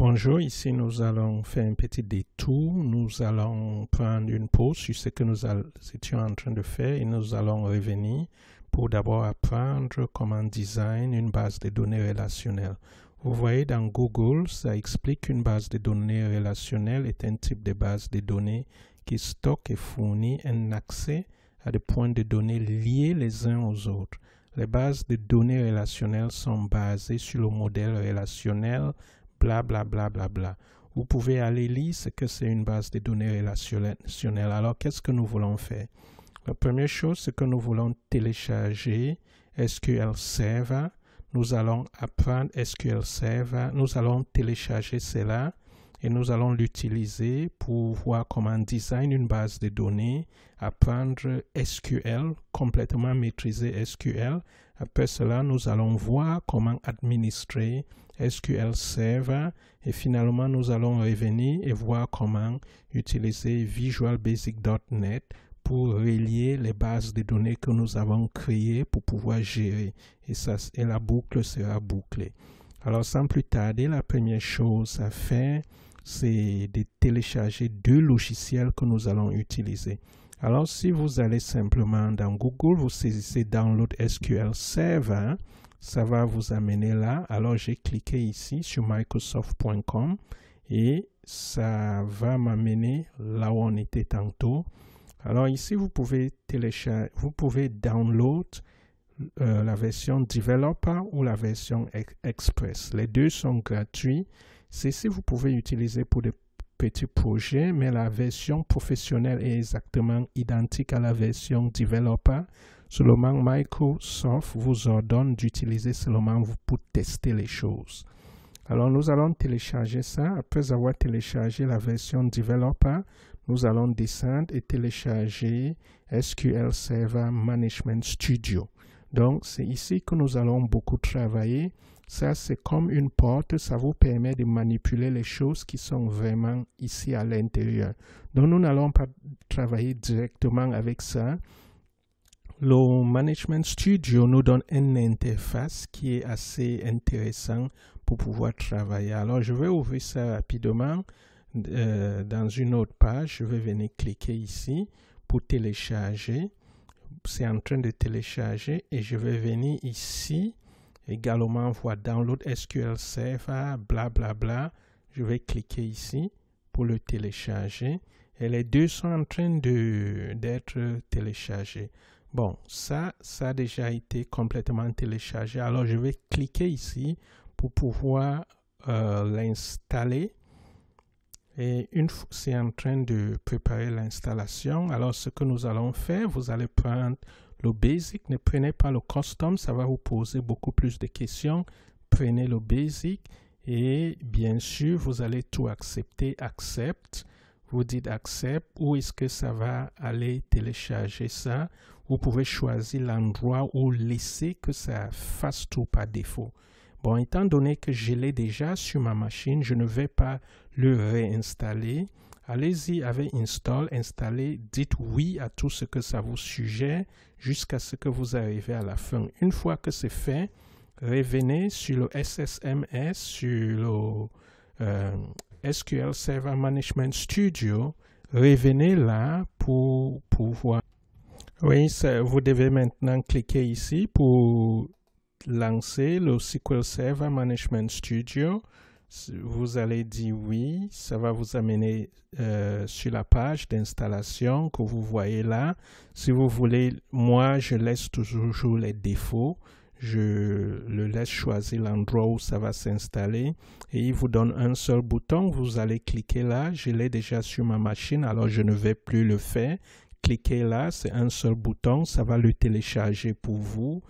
Bonjour, ici nous allons faire un petit détour. Nous allons prendre une pause sur ce que nous étions en train de faire et nous allons revenir pour d'abord apprendre comment design une base de données relationnelle. Vous voyez dans Google, ça explique qu'une base de données relationnelle est un type de base de données qui stocke et fournit un accès à des points de données liés les uns aux autres. Les bases de données relationnelles sont basées sur le modèle relationnel bla bla bla bla bla. Vous pouvez aller lire ce que c'est une base de données relationnelle. Alors, qu'est-ce que nous voulons faire La première chose, c'est que nous voulons télécharger SQL Server. Nous allons apprendre SQL Server. Nous allons télécharger cela et nous allons l'utiliser pour voir comment design une base de données, apprendre SQL, complètement maîtriser SQL. Après cela, nous allons voir comment administrer SQL Server et finalement, nous allons revenir et voir comment utiliser Visual Basic.NET pour relier les bases de données que nous avons créées pour pouvoir gérer. Et, ça, et la boucle sera bouclée. Alors, sans plus tarder, la première chose à faire, c'est de télécharger deux logiciels que nous allons utiliser. Alors, si vous allez simplement dans Google, vous saisissez Download SQL Server, hein, ça va vous amener là. Alors, j'ai cliqué ici sur Microsoft.com et ça va m'amener là où on était tantôt. Alors ici, vous pouvez télécharger, vous pouvez download euh, la version Developer ou la version Express. Les deux sont gratuits Ceci, vous pouvez utiliser pour des petits projets, mais la version professionnelle est exactement identique à la version développeur. Seulement, Microsoft vous ordonne d'utiliser seulement pour tester les choses. Alors, nous allons télécharger ça. Après avoir téléchargé la version developer, nous allons descendre et télécharger SQL Server Management Studio. Donc, c'est ici que nous allons beaucoup travailler. Ça, c'est comme une porte, ça vous permet de manipuler les choses qui sont vraiment ici à l'intérieur. Donc, nous n'allons pas travailler directement avec ça. Le Management Studio nous donne une interface qui est assez intéressante pour pouvoir travailler. Alors, je vais ouvrir ça rapidement euh, dans une autre page. Je vais venir cliquer ici pour télécharger c'est en train de télécharger et je vais venir ici également voir download SQL Server, blablabla. Je vais cliquer ici pour le télécharger et les deux sont en train d'être téléchargés. Bon, ça, ça a déjà été complètement téléchargé. Alors, je vais cliquer ici pour pouvoir euh, l'installer et une fois, c'est en train de préparer l'installation. Alors, ce que nous allons faire, vous allez prendre le basic. Ne prenez pas le custom, ça va vous poser beaucoup plus de questions. Prenez le basic et bien sûr, vous allez tout accepter. Accept. Vous dites accept. Où est-ce que ça va aller télécharger ça? Vous pouvez choisir l'endroit où laisser que ça fasse tout par défaut. Bon, étant donné que je l'ai déjà sur ma machine, je ne vais pas le réinstaller. Allez-y avec Install, Installer, dites oui à tout ce que ça vous suggère jusqu'à ce que vous arrivez à la fin. Une fois que c'est fait, revenez sur le SSMS, sur le euh, SQL Server Management Studio. Revenez là pour pouvoir. Oui, vous devez maintenant cliquer ici pour lancer le SQL Server Management Studio. Vous allez dire oui, ça va vous amener euh, sur la page d'installation que vous voyez là. Si vous voulez, moi je laisse toujours les défauts. Je le laisse choisir l'endroit où ça va s'installer et il vous donne un seul bouton. Vous allez cliquer là. Je l'ai déjà sur ma machine, alors je ne vais plus le faire. Cliquez là, c'est un seul bouton. Ça va le télécharger pour vous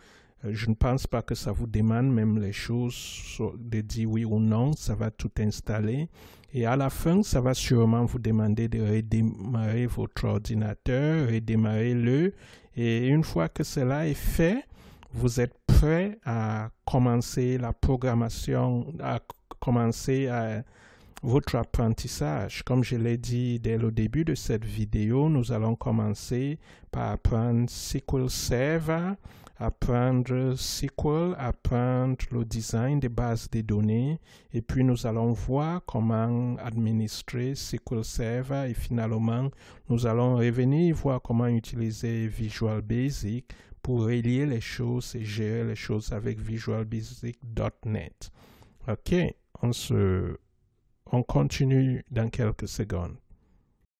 euh, je ne pense pas que ça vous demande même les choses de dire oui ou non, ça va tout installer. Et à la fin, ça va sûrement vous demander de redémarrer votre ordinateur, redémarrer-le. Et une fois que cela est fait, vous êtes prêt à commencer la programmation, à commencer à votre apprentissage. Comme je l'ai dit dès le début de cette vidéo, nous allons commencer par apprendre SQL Server, apprendre SQL, apprendre le design des bases de données, et puis nous allons voir comment administrer SQL Server, et finalement, nous allons revenir voir comment utiliser Visual Basic pour relier les choses et gérer les choses avec Visual Basic .NET. OK, on se on continue dans quelques secondes.